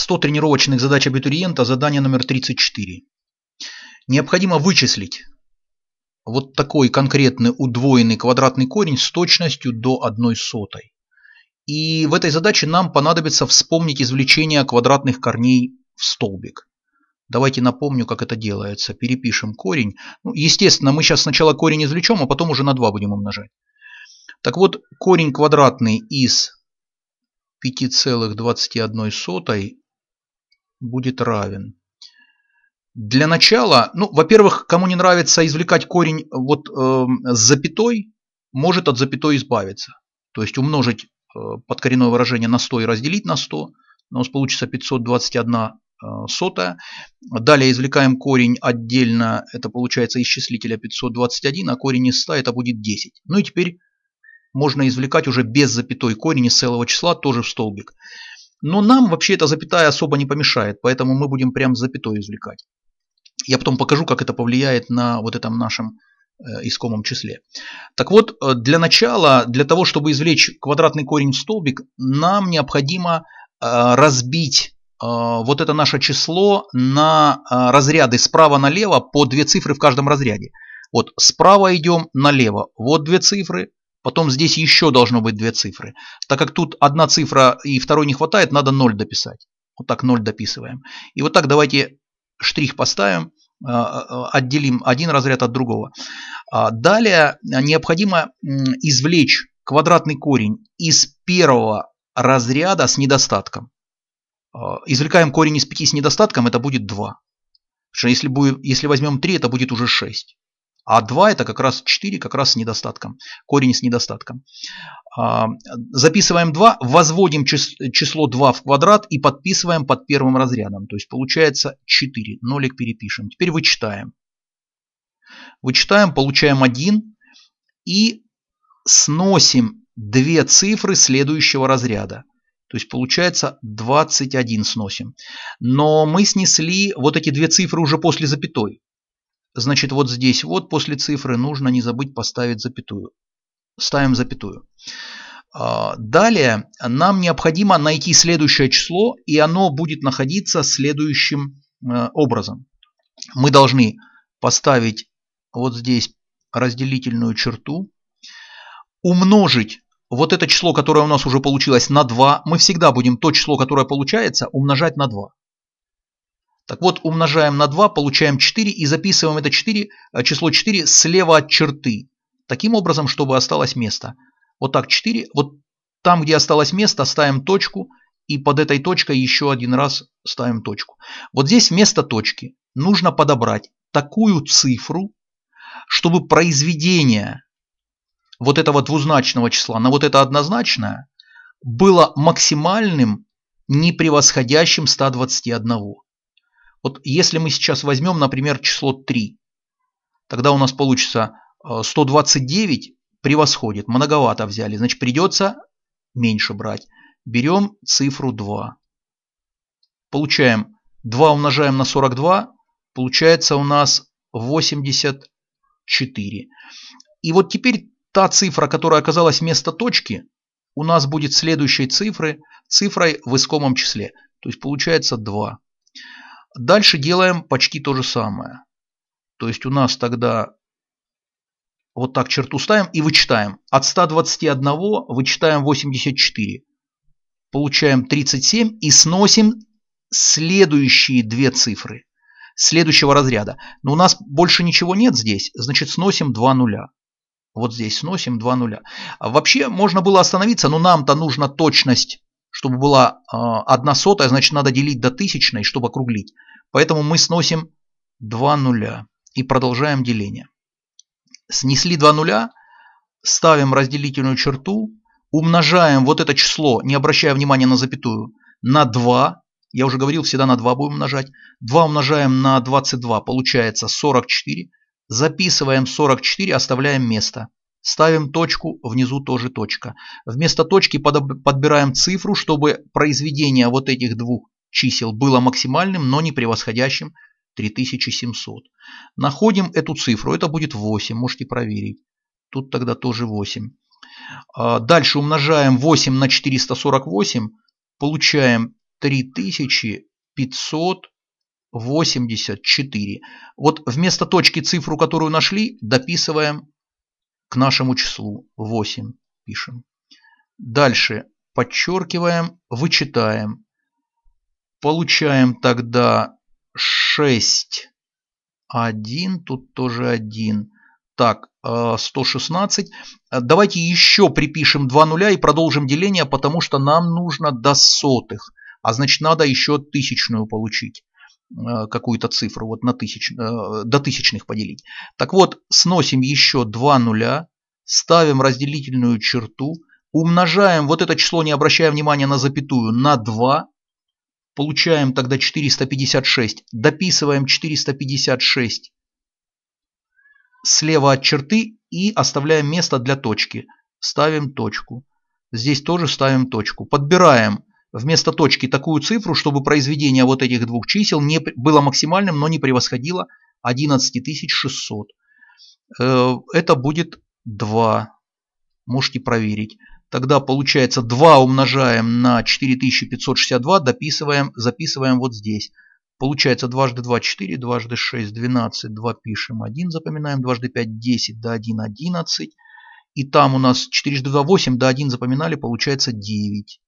100 тренировочных задач абитуриента, задание номер 34. Необходимо вычислить вот такой конкретный удвоенный квадратный корень с точностью до 1 сотой. И в этой задаче нам понадобится вспомнить извлечение квадратных корней в столбик. Давайте напомню, как это делается. Перепишем корень. Ну, естественно, мы сейчас сначала корень извлечем, а потом уже на 2 будем умножать. Так вот, корень квадратный из 5,21 будет равен. Для начала, ну, во-первых, кому не нравится извлекать корень вот э, с запятой, может от запятой избавиться. То есть умножить э, под выражение на 100 и разделить на 100. У нас получится 521 э, сотая. Далее извлекаем корень отдельно, это получается из числителя 521, а корень из 100 это будет 10. Ну и теперь можно извлекать уже без запятой корень из целого числа, тоже в столбик. Но нам вообще эта запятая особо не помешает, поэтому мы будем прям запятой извлекать. Я потом покажу, как это повлияет на вот этом нашем э, искомом числе. Так вот, э, для начала, для того, чтобы извлечь квадратный корень в столбик, нам необходимо э, разбить вот это наше число на разряды справа налево по две цифры в каждом разряде. Вот справа идем налево, вот две цифры, Потом здесь еще должно быть две цифры. Так как тут одна цифра и второй не хватает, надо 0 дописать. Вот так 0 дописываем. И вот так давайте штрих поставим, а, а, отделим один разряд от другого. А, далее необходимо извлечь квадратный корень из первого разряда с недостатком. Извлекаем корень из 5 с недостатком, это будет 2. Потому что если, будет, если возьмем 3, это будет уже 6. А 2 это как раз 4, как раз с недостатком. Корень с недостатком. А, записываем 2, возводим число 2 в квадрат и подписываем под первым разрядом. То есть получается 4. Нолик перепишем. Теперь вычитаем. Вычитаем, получаем 1 и сносим две цифры следующего разряда. То есть получается 21 сносим. Но мы снесли вот эти две цифры уже после запятой. Значит, вот здесь вот после цифры нужно не забыть поставить запятую. Ставим запятую. А, далее нам необходимо найти следующее число, и оно будет находиться следующим э, образом. Мы должны поставить вот здесь разделительную черту, умножить вот это число, которое у нас уже получилось, на 2. Мы всегда будем то число, которое получается, умножать на 2. Так вот, умножаем на 2, получаем 4 и записываем это 4, э, число 4 слева от черты. Таким образом, чтобы осталось место. Вот так 4. Вот там, где осталось место, ставим точку и под этой точкой еще один раз ставим точку. Вот здесь вместо точки нужно подобрать такую цифру, чтобы произведение вот этого двузначного числа на вот это однозначное было максимальным, не превосходящим 121. Вот если мы сейчас возьмем, например, число 3, тогда у нас получится 129 э, превосходит, многовато взяли, значит придется меньше брать. Берем цифру 2. Получаем 2 умножаем на 42, получается у нас 84. И вот теперь та цифра, которая оказалась вместо точки, у нас будет следующей цифры, цифрой в искомом числе. То есть получается 2. Дальше делаем почти то же самое. То есть у нас тогда вот так черту ставим и вычитаем. От 121 вычитаем 84. Получаем 37 и сносим следующие две цифры следующего разряда. Но у нас больше ничего нет здесь, значит сносим 2 нуля. Вот здесь сносим 2 нуля. А вообще можно было остановиться, но нам-то нужна точность чтобы была а, одна сотая, значит надо делить до тысячной, чтобы округлить. Поэтому мы сносим два нуля и продолжаем деление. Снесли два нуля, ставим разделительную черту, умножаем вот это число, не обращая внимания на запятую, на 2. Я уже говорил, всегда на 2 будем умножать. 2 умножаем на 22, получается 44. Записываем 44, оставляем место. Ставим точку, внизу тоже точка. Вместо точки подбираем цифру, чтобы произведение вот этих двух чисел было максимальным, но не превосходящим 3700. Находим эту цифру, это будет 8, можете проверить. Тут тогда тоже 8. А, дальше умножаем 8 на 448, получаем 3584. Вот вместо точки цифру, которую нашли, дописываем к нашему числу 8 пишем. Дальше подчеркиваем, вычитаем. Получаем тогда 6, 1, тут тоже 1. Так, 116. Э, Давайте еще припишем 2 нуля и продолжим деление, потому что нам нужно до сотых. А значит надо еще тысячную получить. Э, какую-то цифру вот на тысяч, э, до тысячных поделить. Так вот, сносим еще два нуля, ставим разделительную черту, умножаем вот это число, не обращая внимания на запятую, на 2, получаем тогда 456, дописываем 456 слева от черты и оставляем место для точки. Ставим точку. Здесь тоже ставим точку. Подбираем вместо точки такую цифру, чтобы произведение вот этих двух чисел не, было максимальным, но не превосходило 11600. Э, это будет 2. Можете проверить. Тогда получается 2 умножаем на 4562, дописываем, записываем вот здесь. Получается дважды 2, 4, дважды 6, 12, 2 пишем 1, запоминаем, дважды 5, 10, до 1, 11. И там у нас 4 2, 8, до 1 запоминали, получается 9.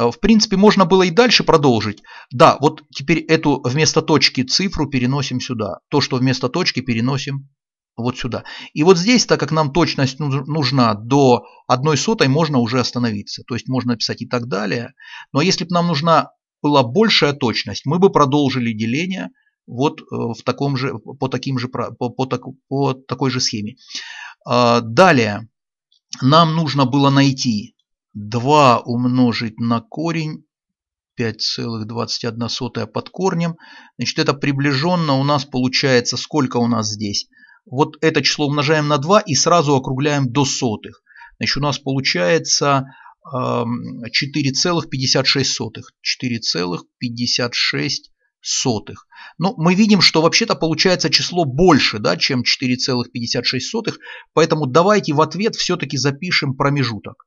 Э, в принципе, можно было и дальше продолжить. Да, вот теперь эту вместо точки цифру переносим сюда. То, что вместо точки переносим вот сюда. И вот здесь, так как нам точность нужна до одной сотой, можно уже остановиться. То есть можно писать и так далее. Но если бы нам нужна была большая точность, мы бы продолжили деление вот э, в таком же, по, таким же, по, по, так, по такой же схеме. Э, далее нам нужно было найти 2 умножить на корень 5,21 под корнем. Значит, это приближенно у нас получается, сколько у нас здесь? Вот это число умножаем на 2 и сразу округляем до сотых. Значит, у нас получается 4,56. Эм, 4,56 сотых. Но ну, мы видим, что вообще-то получается число больше, да, чем 4,56, поэтому давайте в ответ все-таки запишем промежуток.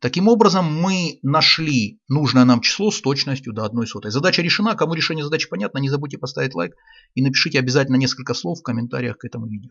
Таким образом, мы нашли нужное нам число с точностью до одной сотой. Задача решена. Кому решение задачи понятно, не забудьте поставить лайк и напишите обязательно несколько слов в комментариях к этому видео.